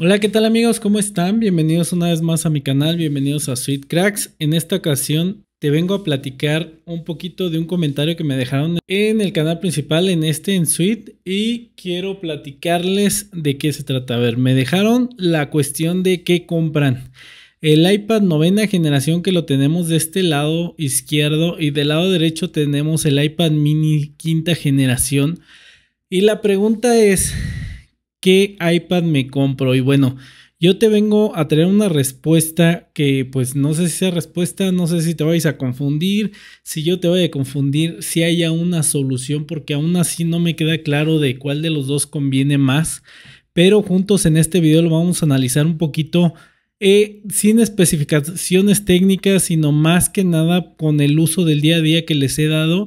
Hola, ¿qué tal amigos? ¿Cómo están? Bienvenidos una vez más a mi canal, bienvenidos a Sweet Cracks. En esta ocasión te vengo a platicar un poquito de un comentario que me dejaron en el canal principal, en este en Sweet, y quiero platicarles de qué se trata. A ver, me dejaron la cuestión de qué compran. El iPad novena generación que lo tenemos de este lado izquierdo y del lado derecho tenemos el iPad mini quinta generación. Y la pregunta es, ¿qué iPad me compro? Y bueno, yo te vengo a traer una respuesta que pues no sé si esa respuesta, no sé si te vais a confundir, si yo te voy a confundir, si haya una solución, porque aún así no me queda claro de cuál de los dos conviene más, pero juntos en este video lo vamos a analizar un poquito. Eh, sin especificaciones técnicas, sino más que nada con el uso del día a día que les he dado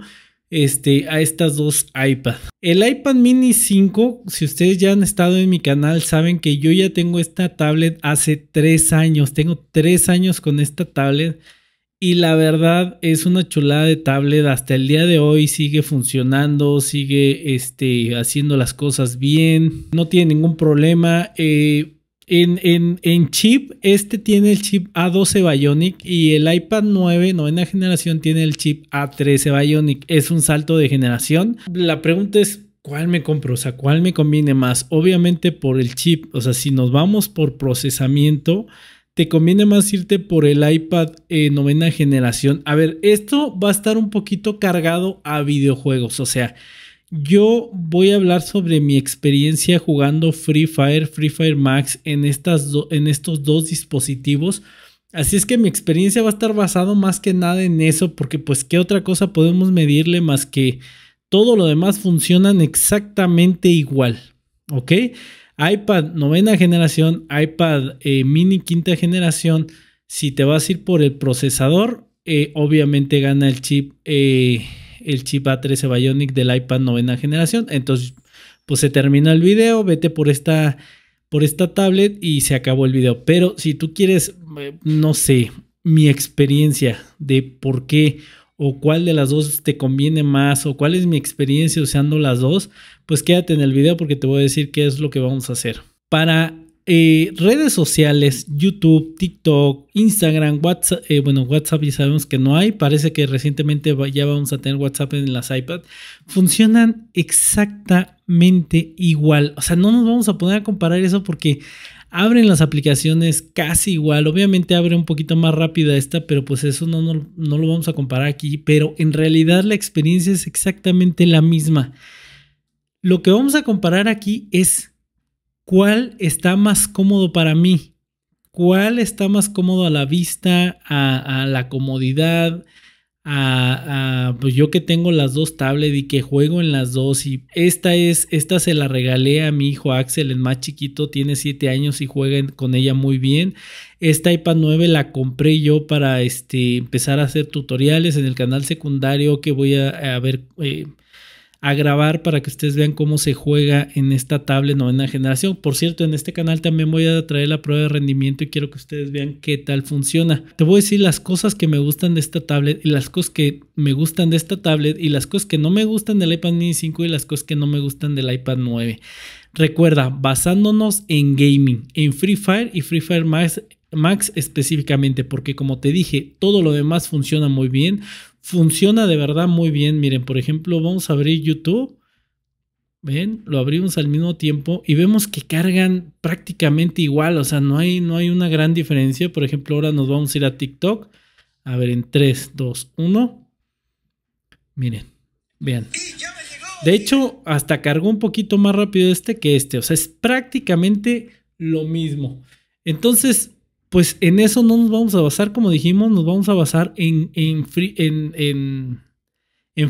este, a estas dos iPad. El iPad mini 5, si ustedes ya han estado en mi canal, saben que yo ya tengo esta tablet hace tres años. Tengo tres años con esta tablet. Y la verdad es una chulada de tablet. Hasta el día de hoy sigue funcionando, sigue este, haciendo las cosas bien. No tiene ningún problema. Eh, en, chip, este tiene el chip A12 Bionic y el iPad 9, novena generación, tiene el chip A13 Bionic. Es un salto de generación. La pregunta es, ¿cuál me compro? O sea, ¿cuál me conviene más? Obviamente por el chip. O sea, si nos vamos por procesamiento, te conviene más irte por el iPad eh, novena generación. A ver, esto va a estar un poquito cargado a videojuegos. O sea, yo voy a hablar sobre mi experiencia jugando Free Fire, Free Fire Max en, estas en estos dos dispositivos. Así es que mi experiencia va a estar basado más que nada en eso, porque pues qué otra cosa podemos medirle más que todo lo demás funcionan exactamente igual, ¿ok? iPad novena generación, iPad eh, mini quinta generación, si te vas a ir por el procesador, eh, obviamente gana el chip eh, el chip A13 Bionic del iPad novena generación. Entonces, pues se termina el video, vete por esta, por esta tablet y se acabó el video. Pero si tú quieres, eh, no sé, mi experiencia de por qué o cuál de las dos te conviene más o cuál es mi experiencia usando las dos, pues quédate en el video porque te voy a decir qué es lo que vamos a hacer. Para eh, redes sociales, YouTube, TikTok, Instagram, WhatsApp, eh, bueno, WhatsApp ya sabemos que no hay, parece que recientemente ya vamos a tener WhatsApp en las iPads, funcionan exactamente igual. O sea, no nos vamos a poner a comparar eso porque abren las aplicaciones casi igual. Obviamente abre un poquito más rápida esta, pero pues eso no, no lo vamos a comparar aquí. Pero en realidad la experiencia es exactamente la misma. Lo que vamos a comparar aquí es ¿cuál está más cómodo para mí? ¿Cuál está más cómodo a la vista, a, la comodidad? A, pues yo que tengo las dos tablets y que juego en las dos y esta es, esta se la regalé a mi hijo Axel, el más chiquito, tiene 7 años y juega con ella muy bien. Esta iPad 9 la compré yo para este, empezar a hacer tutoriales en el canal secundario que voy a, ver eh, a grabar para que ustedes vean cómo se juega en esta tablet novena generación. Por cierto, en este canal también voy a traer la prueba de rendimiento y quiero que ustedes vean qué tal funciona. Te voy a decir las cosas que me gustan de esta tablet y las cosas que me gustan de esta tablet y las cosas que no me gustan del iPad mini 5 y las cosas que no me gustan del iPad 9. Recuerda, basándonos en gaming, en Free Fire y Free Fire Max Max específicamente, porque como te dije, todo lo demás funciona muy bien. Funciona de verdad muy bien. Miren, por ejemplo, vamos a abrir YouTube. ¿Ven? Lo abrimos al mismo tiempo y vemos que cargan prácticamente igual. O sea, no hay, no hay una gran diferencia. Por ejemplo, ahora nos vamos a ir a TikTok. A ver, en 3, 2, 1. Miren, vean. De hecho, hasta cargó un poquito más rápido este que este. O sea, es prácticamente lo mismo. Entonces, pues en eso no nos vamos a basar, como dijimos, nos vamos a basar en, free,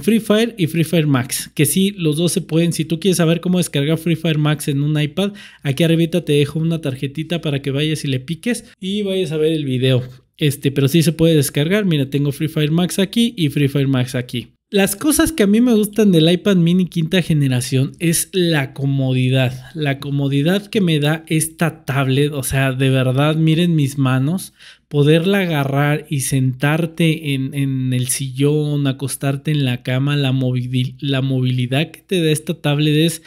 Free Fire y Free Fire Max, que sí, los dos se pueden, si tú quieres saber cómo descargar Free Fire Max en un iPad, aquí arribita te dejo una tarjetita para que vayas y le piques y vayas a ver el video. Este, pero sí se puede descargar, mira, tengo Free Fire Max aquí y Free Fire Max aquí. Las cosas que a mí me gustan del iPad mini quinta generación es la comodidad, la comodidad que me da esta tablet, o sea, de verdad, miren mis manos, poderla agarrar y sentarte en, el sillón, acostarte en la cama, la, la movilidad que te da esta tablet es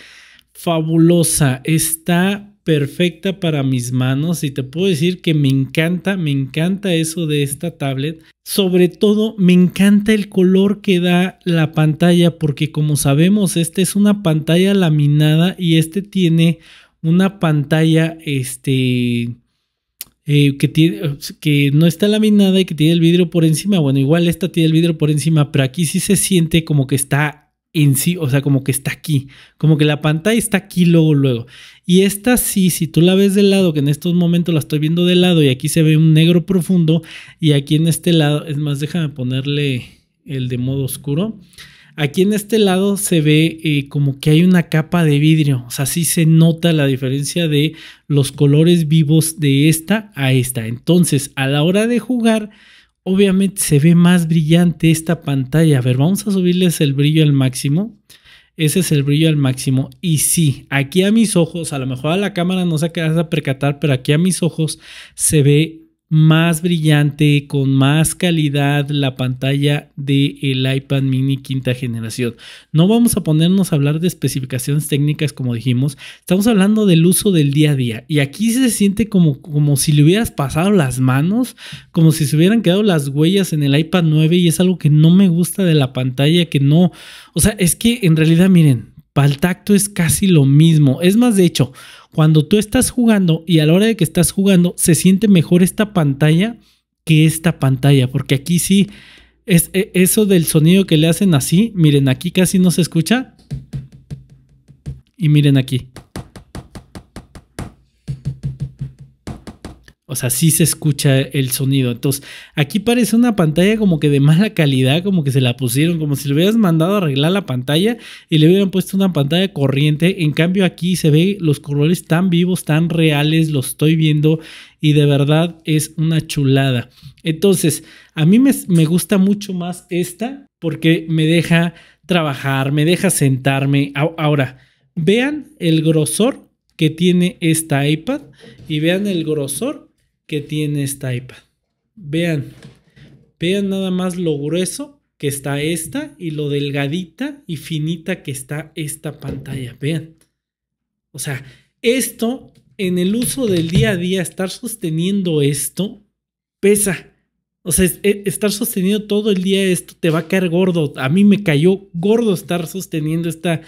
fabulosa, está perfecta para mis manos y te puedo decir que me encanta, me encanta eso de esta tablet sobre todo me encanta el color que da la pantalla porque como sabemos esta es una pantalla laminada y este tiene una pantalla este eh, que, tiene, que no está laminada y que tiene el vidrio por encima. Bueno, igual esta tiene el vidrio por encima, pero aquí sí se siente como que está en sí, o sea, como que está aquí, como que la pantalla está aquí luego, luego. Y esta sí, si tú la ves de lado, que en estos momentos la estoy viendo de lado y aquí se ve un negro profundo y aquí en este lado, es más, déjame ponerle el de modo oscuro. Aquí en este lado se ve eh, como que hay una capa de vidrio, o sea, sí se nota la diferencia de los colores vivos de esta a esta. Entonces, a la hora de jugar, obviamente se ve más brillante esta pantalla. A ver, vamos a subirles el brillo al máximo. Ese es el brillo al máximo. Y sí, aquí a mis ojos, a lo mejor a la cámara no se quedas de percatar, pero aquí a mis ojos se ve más brillante, con más calidad la pantalla del iPad mini quinta generación. No vamos a ponernos a hablar de especificaciones técnicas como dijimos, estamos hablando del uso del día a día y aquí se siente como, como si le hubieras pasado las manos, como si se hubieran quedado las huellas en el iPad 9 y es algo que no me gusta de la pantalla, que no, o sea, es que en realidad miren, para el tacto es casi lo mismo, es más de hecho, cuando tú estás jugando y a la hora de que estás jugando, se siente mejor esta pantalla que esta pantalla, porque aquí sí, es, e, eso del sonido que le hacen así, miren, aquí casi no se escucha. Y miren aquí, O sea, sí se escucha el sonido. Entonces, aquí parece una pantalla como que de mala calidad, como que se la pusieron, como si le hubieras mandado a arreglar la pantalla y le hubieran puesto una pantalla corriente. En cambio, aquí se ve los colores tan vivos, tan reales, los estoy viendo y de verdad es una chulada. Entonces, a mí me, me gusta mucho más esta porque me deja trabajar, me deja sentarme. Ahora, vean el grosor que tiene esta iPad y vean el grosor que tiene esta iPad. Vean, vean nada más lo grueso que está esta y lo delgadita y finita que está esta pantalla. Vean. O sea, esto en el uso del día a día, estar sosteniendo esto, pesa. O sea, estar sosteniendo todo el día esto te va a caer gordo. A mí me cayó gordo estar sosteniendo esta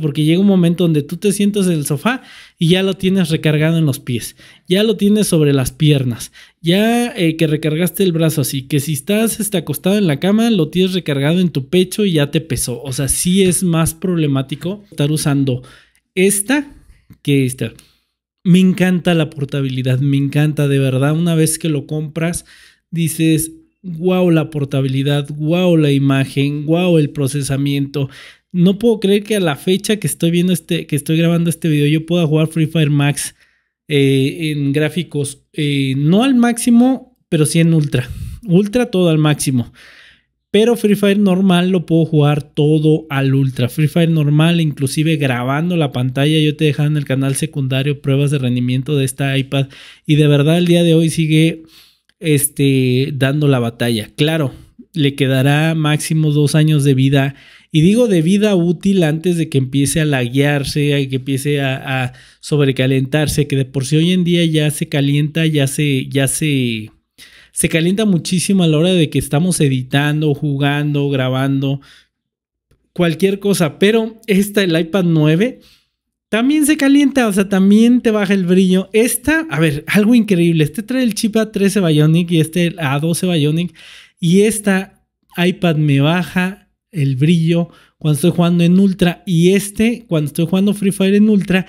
porque llega un momento donde tú te sientas en el sofá y ya lo tienes recargado en los pies, ya lo tienes sobre las piernas, ya eh, que recargaste el brazo así, que si estás este, acostado en la cama, lo tienes recargado en tu pecho y ya te pesó. O sea, sí es más problemático estar usando esta que esta. Me encanta la portabilidad, me encanta de verdad. Una vez que lo compras, dices, wow la portabilidad, wow la imagen, wow el procesamiento no puedo creer que a la fecha que estoy viendo este, que estoy grabando este video, yo pueda jugar Free Fire Max eh, en gráficos, eh, no al máximo, pero sí en ultra. Ultra todo al máximo. Pero Free Fire normal lo puedo jugar todo al ultra. Free Fire normal, inclusive grabando la pantalla, yo te dejaba en el canal secundario pruebas de rendimiento de esta iPad y de verdad el día de hoy sigue este, dando la batalla. Claro, le quedará máximo dos años de vida. Y digo de vida útil antes de que empiece a laguearse, y que empiece a, sobrecalentarse, que de por si hoy en día ya se calienta, ya se, ya se, se calienta muchísimo a la hora de que estamos editando, jugando, grabando, cualquier cosa. Pero esta, el iPad 9, también se calienta, o sea, también te baja el brillo. Esta, a ver, algo increíble. Este trae el chip A13 Bionic y este A12 Bionic. Y esta iPad me baja el brillo cuando estoy jugando en Ultra. Y este, cuando estoy jugando Free Fire en Ultra,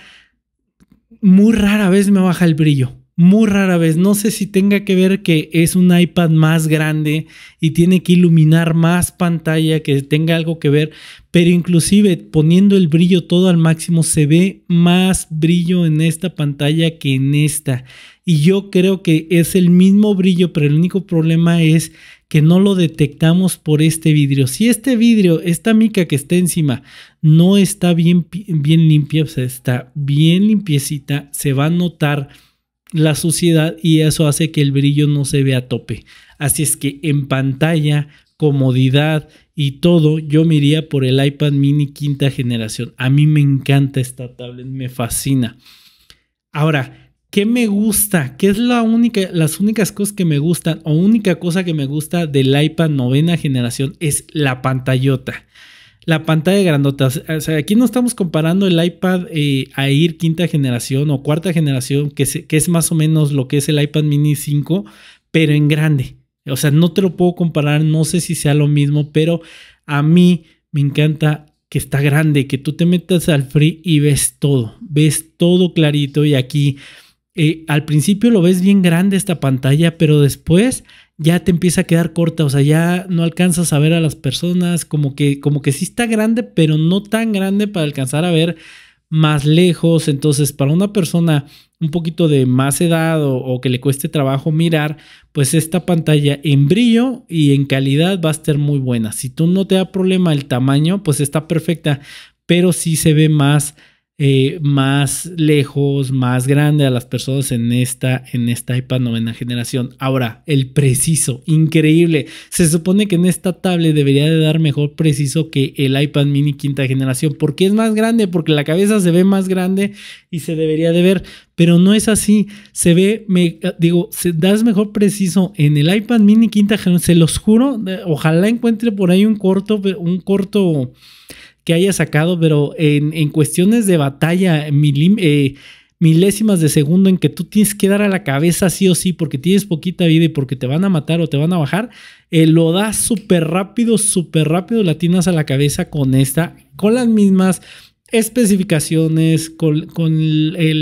muy rara vez me baja el brillo. Muy rara vez. No sé si tenga que ver que es un iPad más grande y tiene que iluminar más pantalla, que tenga algo que ver. Pero inclusive poniendo el brillo todo al máximo, se ve más brillo en esta pantalla que en esta. Y yo creo que es el mismo brillo, pero el único problema es que no lo detectamos por este vidrio. Si este vidrio, esta mica que está encima, no está bien, bien limpia, o sea, está bien limpiecita, se va a notar la suciedad y eso hace que el brillo no se vea a tope. Así es que en pantalla, comodidad y todo, yo me iría por el iPad mini quinta generación. A mí me encanta esta tablet, me fascina. Ahora, ¿Qué me gusta? ¿Qué es la única, las únicas cosas que me gustan o única cosa que me gusta del iPad novena generación es la pantallota? La pantalla grandota. O sea, aquí no estamos comparando el iPad eh, a ir quinta generación o cuarta generación, que, que es más o menos lo que es el iPad mini 5, pero en grande. O sea, no te lo puedo comparar, no sé si sea lo mismo, pero a mí me encanta que está grande, que tú te metas al free y ves todo, ves todo clarito y aquí eh, al principio lo ves bien grande esta pantalla, pero después ya te empieza a quedar corta, o sea, ya no alcanzas a ver a las personas, como que, como que sí está grande, pero no tan grande para alcanzar a ver más lejos. Entonces, para una persona un poquito de más edad o, o, que le cueste trabajo mirar, pues esta pantalla en brillo y en calidad va a estar muy buena. Si tú no te da problema el tamaño, pues está perfecta, pero sí se ve más eh, más lejos, más grande a las personas en esta, en esta iPad novena generación. Ahora, el preciso, increíble. Se supone que en esta tablet debería de dar mejor preciso que el iPad mini quinta generación. porque es más grande? Porque la cabeza se ve más grande y se debería de ver. Pero no es así. Se ve, digo, se, das mejor preciso en el iPad mini quinta generación. Se los juro. Ojalá encuentre por ahí un corto, un corto que haya sacado, pero en, cuestiones de batalla, eh, milésimas de segundo en que tú tienes que dar a la cabeza sí o sí porque tienes poquita vida y porque te van a matar o te van a bajar, eh, lo das súper rápido, súper rápido, latinas a la cabeza con esta, con las mismas especificaciones, con, con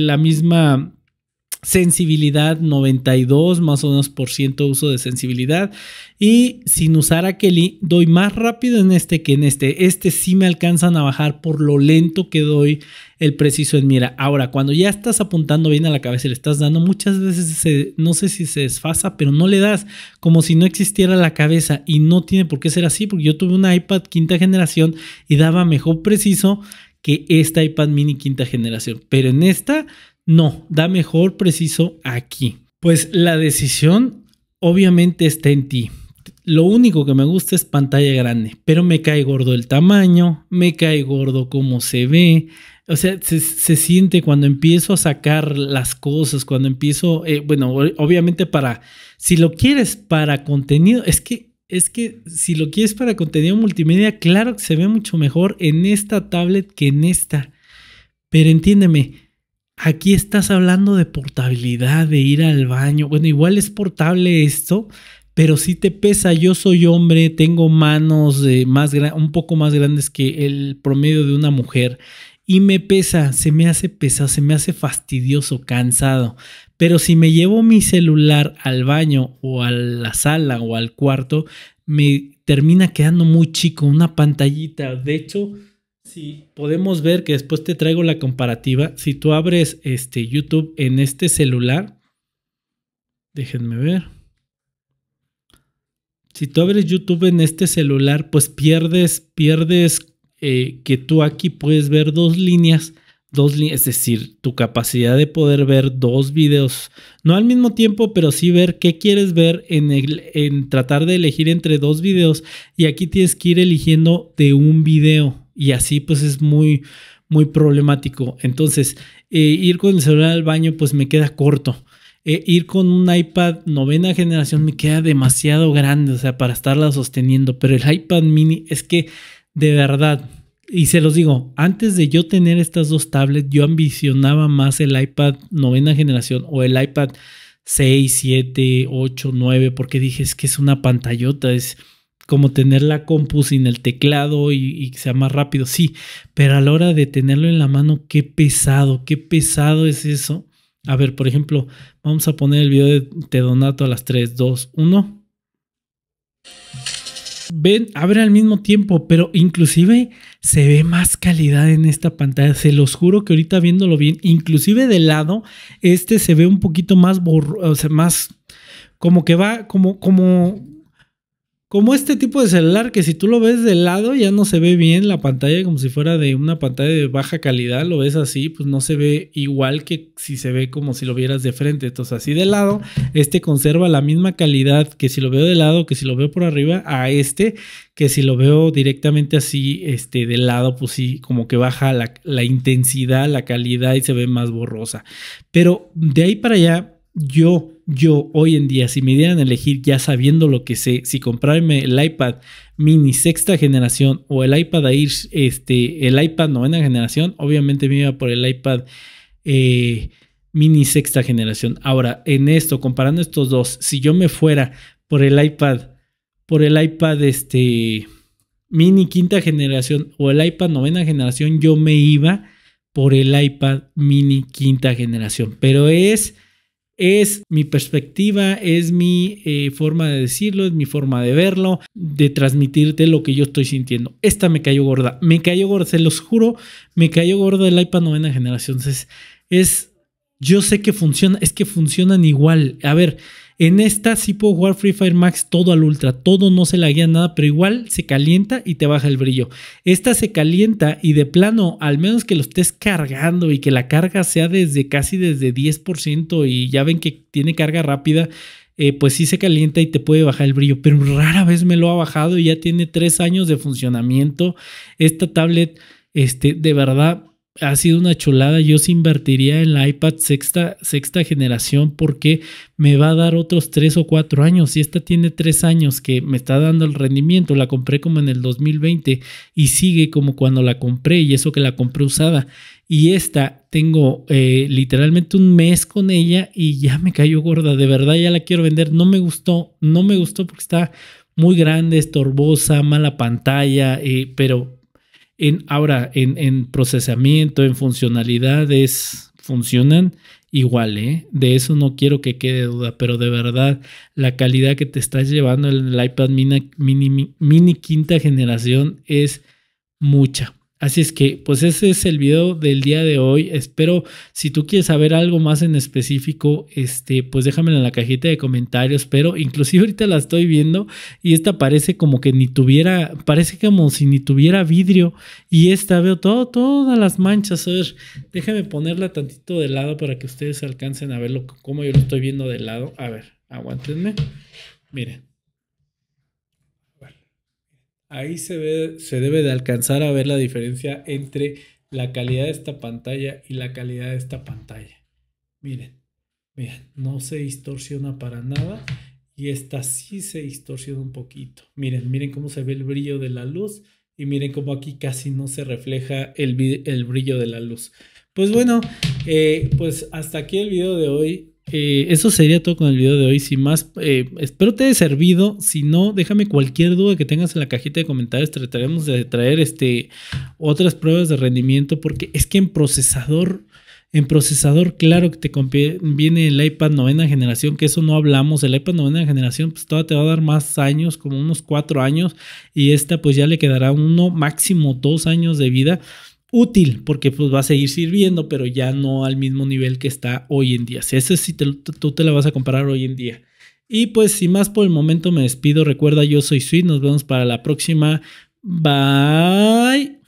la misma sensibilidad 92 más o menos por ciento uso de sensibilidad y sin usar a Kelly doy más rápido en este que en este este sí me alcanzan a bajar por lo lento que doy el preciso en mira ahora cuando ya estás apuntando bien a la cabeza le estás dando muchas veces se, no sé si se desfasa pero no le das como si no existiera la cabeza y no tiene por qué ser así porque yo tuve un iPad quinta generación y daba mejor preciso que esta iPad mini quinta generación pero en esta no, da mejor preciso aquí. Pues la decisión obviamente está en ti. Lo único que me gusta es pantalla grande, pero me cae gordo el tamaño, me cae gordo cómo se ve. O sea, se, siente cuando empiezo a sacar las cosas, cuando empiezo, eh, bueno, obviamente para, si lo quieres para contenido, es que, es que si lo quieres para contenido multimedia, claro que se ve mucho mejor en esta tablet que en esta. Pero entiéndeme, Aquí estás hablando de portabilidad, de ir al baño. Bueno, igual es portable esto, pero si te pesa. Yo soy hombre, tengo manos eh, un poco más grandes que el promedio de una mujer y me pesa, se me hace pesado, se me hace fastidioso, cansado. Pero si me llevo mi celular al baño o a la sala o al cuarto, me termina quedando muy chico, una pantallita. De hecho, Sí, podemos ver que después te traigo la comparativa. Si tú abres este YouTube en este celular, déjenme ver. Si tú abres YouTube en este celular, pues pierdes, pierdes eh, que tú aquí puedes ver dos líneas, dos líneas, es decir, tu capacidad de poder ver dos videos, no al mismo tiempo, pero sí ver qué quieres ver en, el, en tratar de elegir entre dos videos y aquí tienes que ir eligiendo de un video y así pues es muy, muy problemático. Entonces, eh, ir con el celular al baño pues me queda corto. Eh, ir con un iPad novena generación me queda demasiado grande, o sea, para estarla sosteniendo, pero el iPad mini es que de verdad, y se los digo, antes de yo tener estas dos tablets, yo ambicionaba más el iPad novena generación o el iPad 6, 7, 8, 9, porque dije, es que es una pantallota, es como tener la compu sin el teclado y, que sea más rápido, sí, pero a la hora de tenerlo en la mano, qué pesado, qué pesado es eso. A ver, por ejemplo, vamos a poner el video de Te Donato a las 3, 2, 1. Ven, abre al mismo tiempo, pero inclusive se ve más calidad en esta pantalla. Se los juro que ahorita viéndolo bien, inclusive de lado, este se ve un poquito más borroso o sea, más como que va, como, como, como este tipo de celular que si tú lo ves de lado ya no se ve bien la pantalla como si fuera de una pantalla de baja calidad, lo ves así, pues no se ve igual que si se ve como si lo vieras de frente. Entonces así de lado, este conserva la misma calidad que si lo veo de lado, que si lo veo por arriba, a este que si lo veo directamente así, este, de lado, pues sí, como que baja la, la intensidad, la calidad y se ve más borrosa. Pero de ahí para allá, yo, yo hoy en día, si me dieran a elegir ya sabiendo lo que sé, si comprarme el iPad mini sexta generación o el iPad Air, este, el iPad novena generación, obviamente me iba por el iPad eh, mini sexta generación. Ahora, en esto, comparando estos dos, si yo me fuera por el iPad, por el iPad este, mini quinta generación o el iPad novena generación, yo me iba por el iPad mini quinta generación. Pero es es mi perspectiva, es mi eh, forma de decirlo, es mi forma de verlo, de transmitirte lo que yo estoy sintiendo. Esta me cayó gorda, me cayó gorda, se los juro, me cayó gorda el iPad novena generación. Entonces, es, yo sé que funciona, es que funcionan igual. A ver, en esta sí puedo jugar Free Fire Max todo al ultra, todo no se guía nada, pero igual se calienta y te baja el brillo. Esta se calienta y de plano, al menos que lo estés cargando y que la carga sea desde casi desde 10% y ya ven que tiene carga rápida, eh, pues sí se calienta y te puede bajar el brillo, pero rara vez me lo ha bajado y ya tiene tres años de funcionamiento. Esta tablet, este, de verdad, ha sido una chulada. Yo se invertiría en la iPad sexta, sexta generación porque me va a dar otros tres o cuatro años. Y esta tiene tres años que me está dando el rendimiento. La compré como en el 2020 y sigue como cuando la compré y eso que la compré usada. Y esta tengo eh, literalmente un mes con ella y ya me cayó gorda. De verdad ya la quiero vender. No me gustó, no me gustó porque está muy grande, estorbosa, mala pantalla, eh, pero en, ahora, en, en procesamiento, en funcionalidades, funcionan igual, ¿eh? De eso no quiero que quede duda, pero de verdad, la calidad que te estás llevando el iPad mini, mini quinta generación es mucha, Así es que, pues ese es el video del día de hoy. Espero, si tú quieres saber algo más en específico, este, pues déjamelo en la cajita de comentarios. Pero inclusive ahorita la estoy viendo y esta parece como que ni tuviera, parece como si ni tuviera vidrio. Y esta veo todo, todas las manchas. A ver, déjame ponerla tantito de lado para que ustedes alcancen a verlo como yo lo estoy viendo de lado. A ver, aguántenme. Miren ahí se, ve, se debe de alcanzar a ver la diferencia entre la calidad de esta pantalla y la calidad de esta pantalla. Miren, miren, no se distorsiona para nada y esta sí se distorsiona un poquito. Miren, miren cómo se ve el brillo de la luz y miren cómo aquí casi no se refleja el, brillo de la luz. Pues bueno, eh, pues hasta aquí el video de hoy. Eh, eso sería todo con el video de hoy. Sin más, eh, espero te haya servido. Si no, déjame cualquier duda que tengas en la cajita de comentarios. Trataremos de traer este, otras pruebas de rendimiento porque es que en procesador, en procesador, claro que te viene el iPad novena generación, que eso no hablamos. El iPad novena generación, pues todavía te va a dar más años, como unos cuatro años, y esta pues ya le quedará uno máximo dos años de vida útil porque pues va a seguir sirviendo, pero ya no al mismo nivel que está hoy en día. Si ese si te, tú te la vas a comparar hoy en día. Y pues sin más por el momento me despido. Recuerda, yo soy Sweet. Nos vemos para la próxima. Bye.